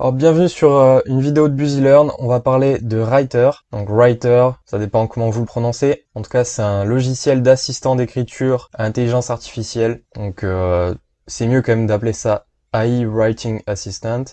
Alors bienvenue sur euh, une vidéo de Busy on va parler de Writer. Donc Writer, ça dépend comment vous le prononcez. En tout cas, c'est un logiciel d'assistant d'écriture à intelligence artificielle. Donc euh, c'est mieux quand même d'appeler ça AI Writing Assistant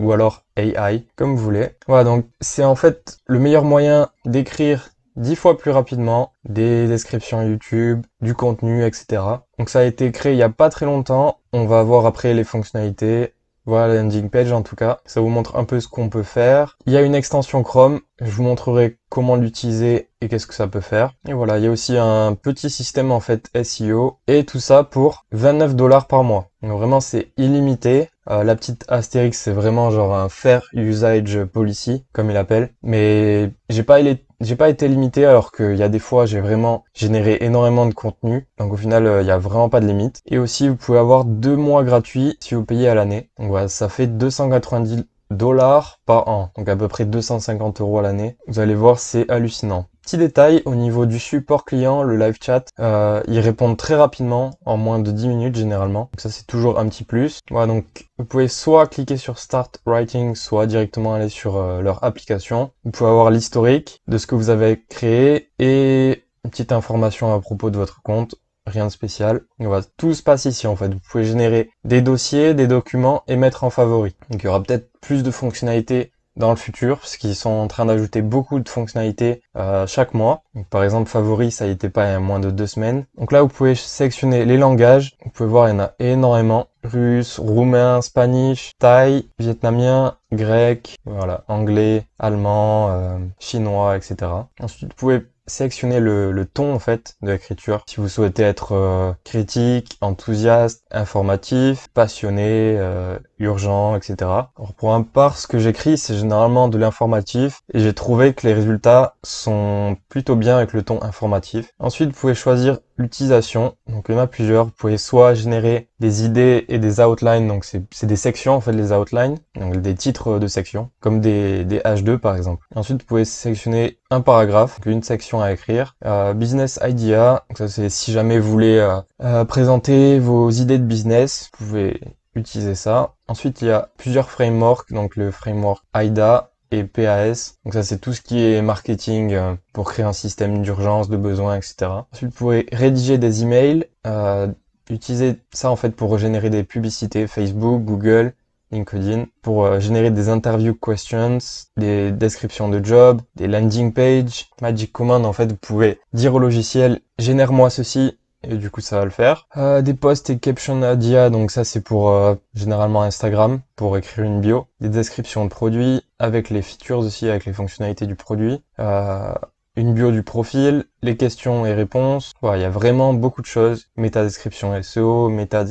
ou alors AI, comme vous voulez. Voilà, donc c'est en fait le meilleur moyen d'écrire dix fois plus rapidement des descriptions YouTube, du contenu, etc. Donc ça a été créé il n'y a pas très longtemps. On va voir après les fonctionnalités, voilà la landing page en tout cas. Ça vous montre un peu ce qu'on peut faire. Il y a une extension Chrome. Je vous montrerai comment l'utiliser et qu'est-ce que ça peut faire. Et voilà, il y a aussi un petit système en fait SEO. Et tout ça pour 29 dollars par mois. Donc vraiment c'est illimité. Euh, la petite astérix c'est vraiment genre un fair usage policy comme il appelle. Mais j'ai pas les j'ai pas été limité alors qu'il y a des fois j'ai vraiment généré énormément de contenu. Donc au final euh, il n'y a vraiment pas de limite. Et aussi vous pouvez avoir deux mois gratuits si vous payez à l'année. Donc voilà, ça fait 290 dollars par an. Donc à peu près 250 euros à l'année. Vous allez voir c'est hallucinant. Petit détail au niveau du support client, le live chat, euh, ils répondent très rapidement, en moins de 10 minutes généralement. ça c'est toujours un petit plus. Voilà donc vous pouvez soit cliquer sur Start Writing, soit directement aller sur euh, leur application. Vous pouvez avoir l'historique de ce que vous avez créé et une petite information à propos de votre compte rien de spécial. voilà, tout se passe ici en fait. Vous pouvez générer des dossiers, des documents et mettre en favori. Donc il y aura peut-être plus de fonctionnalités dans le futur, parce qu'ils sont en train d'ajouter beaucoup de fonctionnalités euh, chaque mois. par exemple, favori, ça n'était était pas il moins de deux semaines. Donc là, vous pouvez sélectionner les langages. Vous pouvez voir, il y en a énormément. Russe, roumain, spanish, thaï, vietnamien, grec, voilà, anglais, allemand, euh, chinois, etc. Ensuite, vous pouvez sélectionner le, ton en fait de l'écriture. Si vous souhaitez être euh, critique, enthousiaste, informatif, passionné, euh, urgent, etc. Alors pour un part, ce que j'écris, c'est généralement de l'informatif et j'ai trouvé que les résultats sont plutôt bien avec le ton informatif. Ensuite, vous pouvez choisir l'utilisation. Donc il y en a plusieurs. Vous pouvez soit générer des idées et des outlines, donc c'est des sections en fait les outlines, donc des titres de sections, comme des, des H2 par exemple. Ensuite vous pouvez sélectionner un paragraphe, donc une section à écrire. Euh, business idea, donc ça c'est si jamais vous voulez euh, euh, présenter vos idées de business, vous pouvez utiliser ça. Ensuite, il y a plusieurs frameworks, donc le framework AIDA et PAS. Donc ça, c'est tout ce qui est marketing euh, pour créer un système d'urgence, de besoin, etc. Ensuite, vous pouvez rédiger des emails, euh, utiliser ça en fait pour générer des publicités Facebook, Google, LinkedIn pour euh, générer des interview questions, des descriptions de job, des landing pages. Magic Command, en fait, vous pouvez dire au logiciel, génère-moi ceci, et du coup ça va le faire. Euh, des posts et captions d'IA donc ça c'est pour euh, généralement Instagram, pour écrire une bio. Des descriptions de produits, avec les features aussi, avec les fonctionnalités du produit. Euh, une bio du profil, les questions et réponses. Voilà, il y a vraiment beaucoup de choses. E méta description SEO, méta,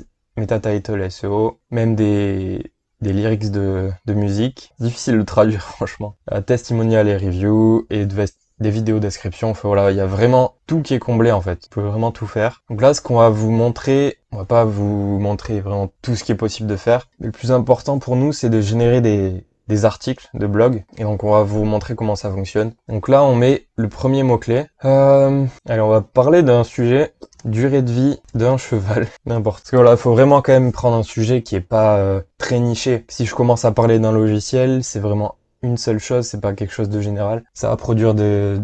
title SEO, même des, des lyrics de, de musique. Difficile de traduire franchement. Euh, testimonial et review, et de des vidéos descriptions, enfin, voilà, il y a vraiment tout qui est comblé en fait. Vous pouvez vraiment tout faire. Donc là, ce qu'on va vous montrer, on va pas vous montrer vraiment tout ce qui est possible de faire. Mais le plus important pour nous, c'est de générer des, articles de blog et donc on va vous montrer comment ça fonctionne. Donc là on met le premier mot-clé. Euh, allez on va parler d'un sujet, durée de vie d'un cheval, n'importe. Voilà, faut vraiment quand même prendre un sujet qui est pas euh, très niché. Si je commence à parler d'un logiciel, c'est vraiment une seule chose, c'est pas quelque chose de général. Ça va produire des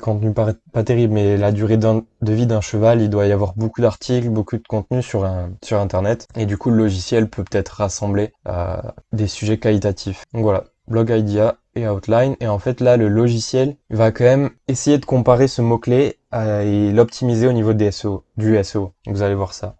contenus pas, pas, terribles, mais la durée de vie d'un cheval, il doit y avoir beaucoup d'articles, beaucoup de contenus sur, un, sur Internet. Et du coup, le logiciel peut peut-être rassembler euh, des sujets qualitatifs. Donc voilà, Blog Idea et Outline. Et en fait, là, le logiciel va quand même essayer de comparer ce mot-clé euh, et l'optimiser au niveau des SEO, du SEO. Vous allez voir ça.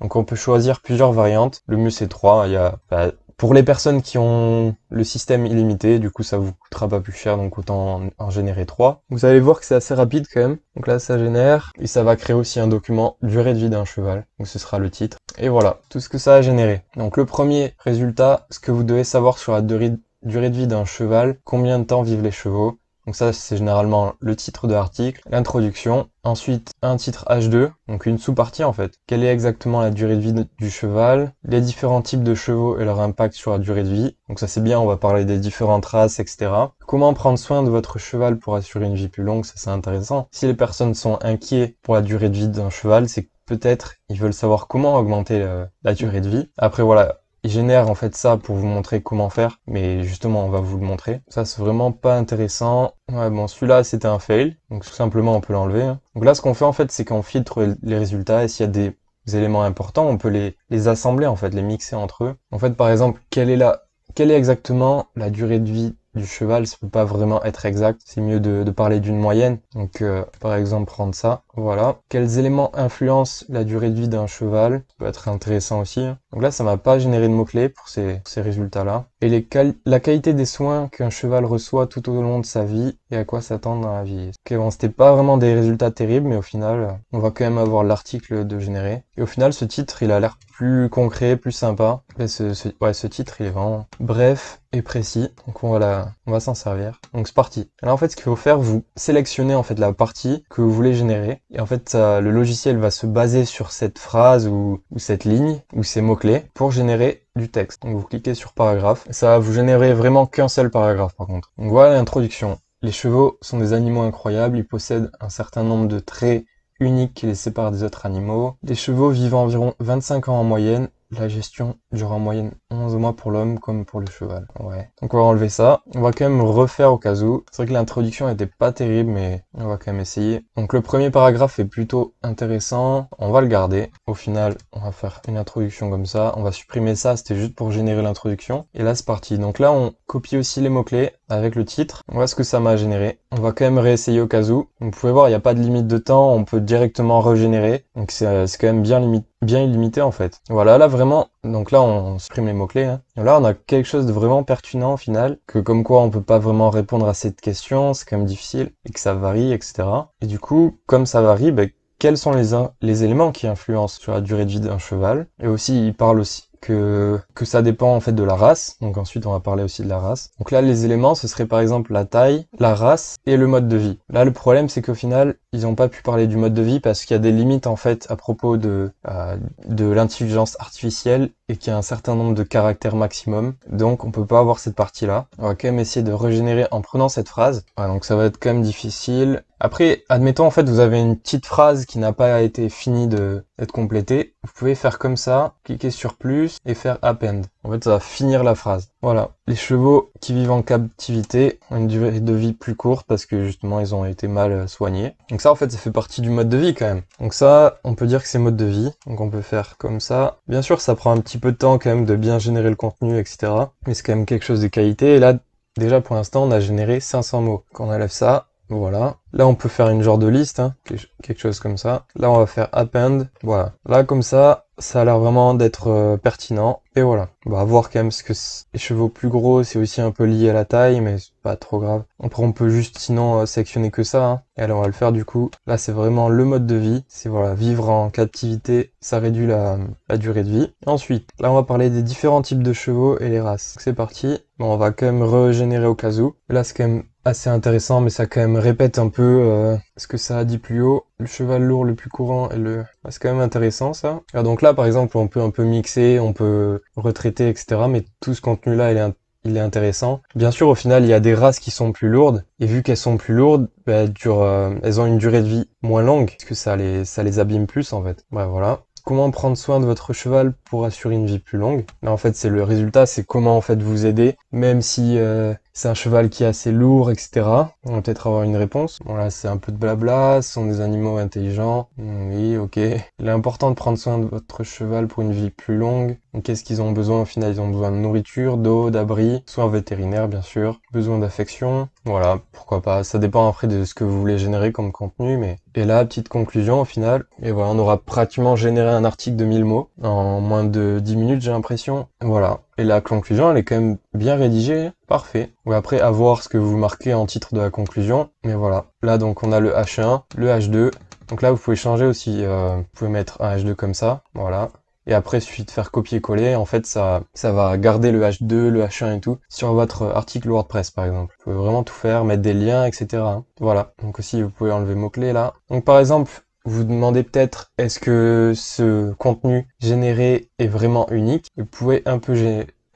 Donc on peut choisir plusieurs variantes. Le mieux c'est 3. Il y a bah, pour les personnes qui ont le système illimité, du coup ça vous coûtera pas plus cher, donc autant en, générer 3. Vous allez voir que c'est assez rapide quand même. Donc là ça génère, et ça va créer aussi un document durée de vie d'un cheval, donc ce sera le titre. Et voilà, tout ce que ça a généré. Donc le premier résultat, ce que vous devez savoir sur la durée de vie d'un cheval, combien de temps vivent les chevaux, donc ça, c'est généralement le titre de l'article, l'introduction, ensuite un titre H2, donc une sous-partie en fait. Quelle est exactement la durée de vie du cheval, les différents types de chevaux et leur impact sur la durée de vie. Donc ça c'est bien, on va parler des différentes races, etc. Comment prendre soin de votre cheval pour assurer une vie plus longue, ça c'est intéressant. Si les personnes sont inquiets pour la durée de vie d'un cheval, c'est peut-être ils veulent savoir comment augmenter la durée de vie. Après voilà, génère en fait ça pour vous montrer comment faire, mais justement on va vous le montrer. Ça c'est vraiment pas intéressant. Ouais bon celui-là c'était un fail, donc tout simplement on peut l'enlever. Hein. Donc là ce qu'on fait en fait c'est qu'on filtre les résultats et s'il y a des éléments importants on peut les, les assembler en fait, les mixer entre eux. En fait par exemple quelle est la quelle est exactement la durée de vie du cheval, ça peut pas vraiment être exact. C'est mieux de, parler d'une moyenne. Donc, euh, par exemple, prendre ça. Voilà. Quels éléments influencent la durée de vie d'un cheval Ça peut être intéressant aussi. Hein. Donc là, ça m'a pas généré de mots-clés pour ces, résultats-là. Et la qualité des soins qu'un cheval reçoit tout au long de sa vie et à quoi s'attendre dans la vie. Ok, bon, c'était pas vraiment des résultats terribles, mais au final, on va quand même avoir l'article de générer. Et au final, ce titre, il a l'air plus concret, plus sympa. ce, titre, il est vraiment bref et précis. Donc on va, on va s'en servir. Donc c'est parti. Alors en fait, ce qu'il faut faire, vous sélectionnez en fait la partie que vous voulez générer. Et en fait, le logiciel va se baser sur cette phrase ou, ou cette ligne ou ces mots-clés pour générer du texte. Donc vous cliquez sur paragraphe. Ça va vous générer vraiment qu'un seul paragraphe par contre. Donc voilà l'introduction. Les chevaux sont des animaux incroyables, ils possèdent un certain nombre de traits unique qui les sépare des autres animaux. Les chevaux vivent environ 25 ans en moyenne, la gestion dure en moyenne 11 mois pour l'homme comme pour le cheval. Ouais. Donc on va enlever ça. On va quand même refaire au cas où. C'est vrai que l'introduction était pas terrible, mais on va quand même essayer. Donc le premier paragraphe est plutôt intéressant. On va le garder. Au final, on va faire une introduction comme ça. On va supprimer ça, c'était juste pour générer l'introduction. Et là, c'est parti. Donc là, on copie aussi les mots-clés avec le titre. On voit ce que ça m'a généré. On va quand même réessayer au cas où. Vous pouvez voir, il n'y a pas de limite de temps. On peut directement régénérer. Donc euh, c'est quand même bien, limite, bien illimité en fait. Voilà, là vraiment. Donc là, on supprime les mots-clés. Hein. Là, on a quelque chose de vraiment pertinent au final, que comme quoi on peut pas vraiment répondre à cette question, c'est quand même difficile, et que ça varie, etc. Et du coup, comme ça varie, ben, quels sont les, les éléments qui influencent sur la durée de vie d'un cheval Et aussi, il parle aussi que, que ça dépend en fait de la race. Donc ensuite, on va parler aussi de la race. Donc là, les éléments, ce serait par exemple la taille, la race et le mode de vie. Là, le problème, c'est qu'au final, ils n'ont pas pu parler du mode de vie parce qu'il y a des limites en fait à propos de, euh, de l'intelligence artificielle et qui a un certain nombre de caractères maximum. Donc on peut pas avoir cette partie-là. On va quand même essayer de régénérer en prenant cette phrase. Voilà, donc ça va être quand même difficile. Après, admettons en fait vous avez une petite phrase qui n'a pas été finie d'être complétée. Vous pouvez faire comme ça, cliquer sur plus et faire append. En fait ça va finir la phrase. Voilà, les chevaux qui vivent en captivité ont une durée de vie plus courte parce que justement ils ont été mal euh, soignés. Donc ça en fait ça fait partie du mode de vie quand même. Donc ça on peut dire que c'est mode de vie, donc on peut faire comme ça. Bien sûr ça prend un petit peu de temps quand même de bien générer le contenu etc. Mais c'est quand même quelque chose de qualité et là déjà pour l'instant on a généré 500 mots. Quand on enlève ça, voilà. Là, on peut faire une genre de liste, hein, quelque chose comme ça. Là, on va faire append. Voilà. Là, comme ça, ça a l'air vraiment d'être euh, pertinent. Et voilà. On bah, va voir quand même ce que les chevaux plus gros, c'est aussi un peu lié à la taille, mais c'est pas trop grave. Après, on peut juste sinon euh, sectionner que ça. Hein. Et alors, on va le faire du coup. Là, c'est vraiment le mode de vie. C'est voilà, vivre en captivité, ça réduit la, durée de vie. ensuite, là, on va parler des différents types de chevaux et les races. C'est parti. Bon, on va quand même régénérer au cas où. Là, c'est quand même c'est intéressant, mais ça quand même répète un peu euh, ce que ça a dit plus haut. Le cheval lourd le plus courant et le... Bah, c'est quand même intéressant ça. Alors donc là par exemple on peut un peu mixer, on peut retraiter, etc. Mais tout ce contenu là il est, il est intéressant. Bien sûr au final il y a des races qui sont plus lourdes, et vu qu'elles sont plus lourdes, bah, euh, elles, ont une durée de vie moins longue, parce que ça les, ça les abîme plus en fait. Bref voilà comment prendre soin de votre cheval pour assurer une vie plus longue. Mais en fait, c'est le résultat, c'est comment en fait vous aider, même si euh, c'est un cheval qui est assez lourd, etc. On va peut-être avoir une réponse. Bon là, c'est un peu de blabla, ce sont des animaux intelligents. Hum, oui, ok. Il est important de prendre soin de votre cheval pour une vie plus longue. Qu'est-ce qu'ils ont besoin au final Ils ont besoin de nourriture, d'eau, d'abri, soins vétérinaires bien sûr, besoin d'affection. Voilà, pourquoi pas. Ça dépend après de ce que vous voulez générer comme contenu, mais... Et là, petite conclusion au final. Et voilà, on aura pratiquement généré un article de 1000 mots en moins de 10 minutes, j'ai l'impression. Voilà, et la conclusion, elle est quand même bien rédigée, parfait. Ou après, avoir ce que vous marquez en titre de la conclusion. Mais voilà. Là, donc, on a le H1, le H2. Donc là, vous pouvez changer aussi. Euh, vous pouvez mettre un H2 comme ça. Voilà. Et après, il suffit de faire copier-coller. En fait, ça, ça va garder le H2, le H1 et tout sur votre article WordPress, par exemple. Vous pouvez vraiment tout faire, mettre des liens, etc. Voilà. Donc aussi, vous pouvez enlever mots-clés là. Donc par exemple, vous vous demandez peut-être est-ce que ce contenu généré est vraiment unique. Vous pouvez un peu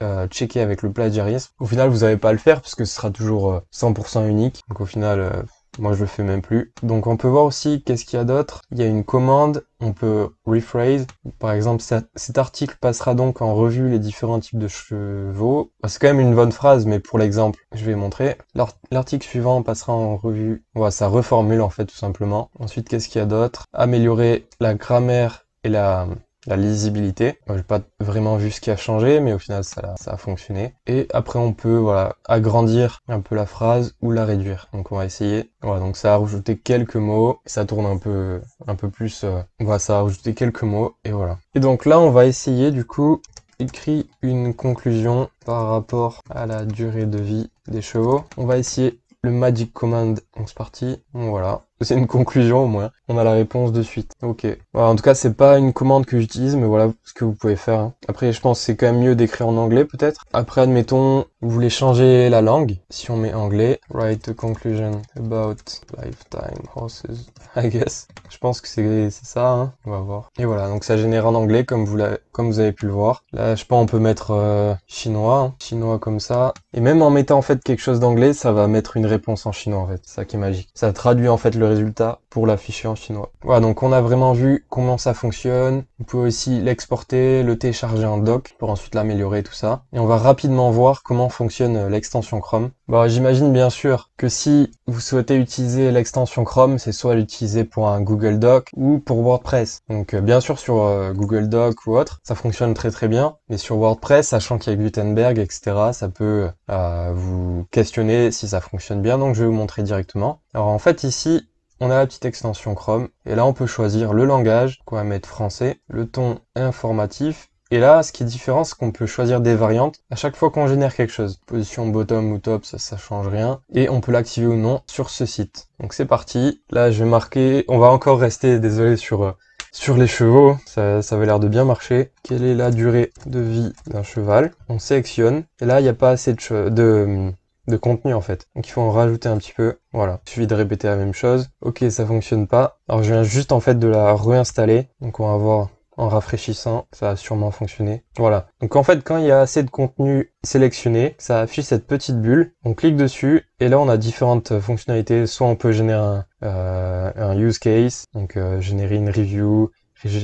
euh, checker avec le plagiarisme. Au final, vous n'allez pas à le faire parce que ce sera toujours 100% euh, unique. Donc au final, euh, moi, je le fais même plus. Donc, on peut voir aussi qu'est-ce qu'il y a d'autre. Il y a une commande, on peut rephrase. Par exemple, cet article passera donc en revue les différents types de chevaux. Ah, c'est quand même une bonne phrase, mais pour l'exemple, je vais montrer. L'article suivant passera en revue. Voilà, ça reformule en fait tout simplement. Ensuite, qu'est-ce qu'il y a d'autre Améliorer la grammaire et la la lisibilité. J'ai pas vraiment vu ce qui a changé, mais au final, ça, a, ça a fonctionné. Et après, on peut voilà agrandir un peu la phrase ou la réduire. Donc, on va essayer. Voilà, donc ça a rajouté quelques mots. Ça tourne un peu, un peu plus. Euh, voilà, ça a rajouté quelques mots et voilà. Et donc là, on va essayer du coup écrit une conclusion par rapport à la durée de vie des chevaux. On va essayer le magic command. On c'est parti. Voilà. C'est une conclusion au moins. On a la réponse de suite. Ok. en tout cas, c'est pas une commande que j'utilise, mais voilà ce que vous pouvez faire. Hein. Après, je pense c'est quand même mieux d'écrire en anglais peut-être. Après, admettons, vous voulez changer la langue. Si on met anglais, write a conclusion about lifetime horses, I guess. Je pense que c'est ça, hein. on va voir. Et voilà, donc ça génère en anglais comme vous, comme vous avez pu le voir. Là, je pense on peut mettre euh, chinois, hein. chinois comme ça. Et même en mettant en fait quelque chose d'anglais, ça va mettre une réponse en chinois en fait. ça qui est magique. Ça traduit en fait le pour l'afficher en chinois. Voilà, donc on a vraiment vu comment ça fonctionne. Vous pouvez aussi l'exporter, le télécharger en doc pour ensuite l'améliorer, tout ça. Et on va rapidement voir comment fonctionne l'extension Chrome. Bon, bah, j'imagine bien sûr que si vous souhaitez utiliser l'extension Chrome, c'est soit l'utiliser pour un Google Doc ou pour WordPress. Donc euh, bien sûr sur euh, Google Doc ou autre, ça fonctionne très très bien. Mais sur WordPress, sachant qu'il y a Gutenberg, etc., ça peut euh, vous questionner si ça fonctionne bien. Donc je vais vous montrer directement. Alors en fait ici, on a la petite extension Chrome, et là on peut choisir le langage, va mettre français, le ton informatif, et là, ce qui est différent, c'est qu'on peut choisir des variantes à chaque fois qu'on génère quelque chose. Position bottom ou top, ça, ça change rien. Et on peut l'activer ou non sur ce site. Donc c'est parti. Là, je vais marquer... On va encore rester, désolé, sur, euh, sur les chevaux. Ça, ça avait l'air de bien marcher. Quelle est la durée de vie d'un cheval On sélectionne. Et là, il n'y a pas assez de, de, de contenu en fait. Donc il faut en rajouter un petit peu. Voilà, il suffit de répéter la même chose. Ok, ça fonctionne pas. Alors je viens juste en fait de la réinstaller. Donc on va voir en rafraîchissant, ça a sûrement fonctionné, Voilà. Donc en fait, quand il y a assez de contenu sélectionné, ça affiche cette petite bulle. On clique dessus et là, on a différentes fonctionnalités. Soit on peut générer un, euh, un use case, donc euh, générer une review,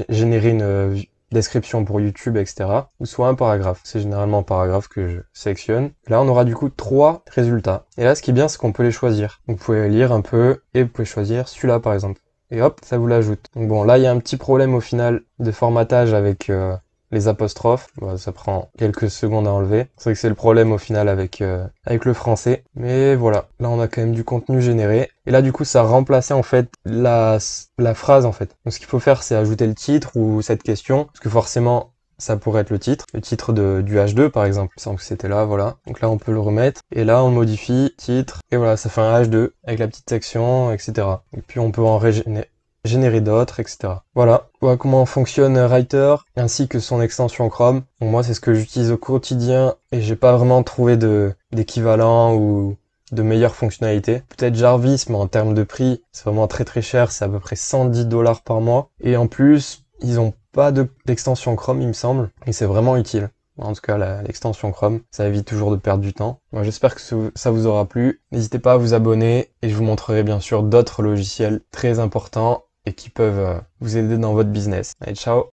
générer une euh, description pour YouTube, etc. ou soit un paragraphe. C'est généralement un paragraphe que je sélectionne. Là, on aura du coup trois résultats. Et là, ce qui est bien, c'est qu'on peut les choisir. vous pouvez lire un peu et vous pouvez choisir celui-là, par exemple. Et hop, ça vous l'ajoute. Donc bon, là, il y a un petit problème au final de formatage avec euh, les apostrophes, bah, ça prend quelques secondes à enlever. C'est vrai que c'est le problème au final avec, euh, avec le français. Mais voilà, là on a quand même du contenu généré. Et là du coup ça remplaçait en fait la, la phrase en fait. Donc ce qu'il faut faire c'est ajouter le titre ou cette question. Parce que forcément ça pourrait être le titre, le titre de, du H2 par exemple, il que c'était là, voilà. Donc là on peut le remettre, et là on modifie titre, et voilà, ça fait un H2 avec la petite section, etc. Et puis on peut en régénérer, générer d'autres, etc. Voilà, voilà comment fonctionne Writer ainsi que son extension Chrome. moi, c'est ce que j'utilise au quotidien et j'ai pas vraiment trouvé de d'équivalent ou de meilleures fonctionnalités. Peut-être Jarvis, mais en termes de prix, c'est vraiment très très cher, c'est à peu près 110 dollars par mois. Et en plus, ils ont pas d'extension Chrome, il me semble, et c'est vraiment utile. En tout cas, l'extension Chrome, ça évite toujours de perdre du temps. Moi, j'espère que ça vous aura plu. N'hésitez pas à vous abonner et je vous montrerai bien sûr d'autres logiciels très importants et qui peuvent euh, vous aider dans votre business. Allez, ciao